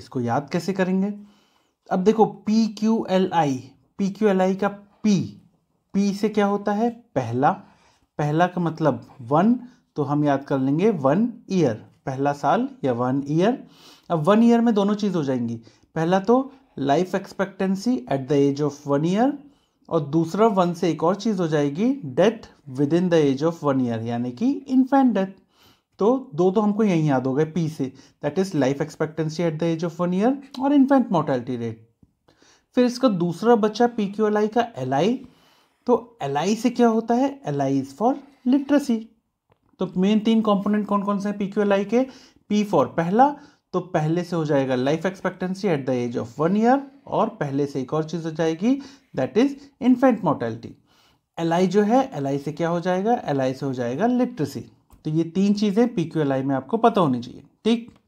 इसको याद कैसे करेंगे अब देखो P Q L I P Q L I का पी पी से क्या होता है पहला पहला का मतलब वन तो हम याद कर लेंगे वन ईयर पहला साल या वन ईयर अब वन ईयर में दोनों चीज़ हो जाएंगी पहला तो life expectancy at the age of one year और दूसरा वन से एक और चीज़ हो जाएगी death within the age of one year यानी कि इन्फेंट डेथ तो दो तो हमको यहीं याद हो गए पी से that is life expectancy at the age of one year और इन्फेंट मोर्टेलिटी रेट फिर इसका दूसरा बच्चा पी क्यू एल आई का एल आई तो एल आई से क्या होता है L I is for literacy तो मेन तीन कंपोनेंट कौन कौन से हैं पी क्यू एल आई के पी फॉर पहला तो पहले से हो जाएगा life expectancy at the age of one year और पहले से एक और चीज़ हो जाएगी that is infant mortality L I जो है एल आई से क्या हो जाएगा एल आई से हो जाएगा लिटरेसी तो ये तीन चीज़ें पी में आपको पता होनी चाहिए ठीक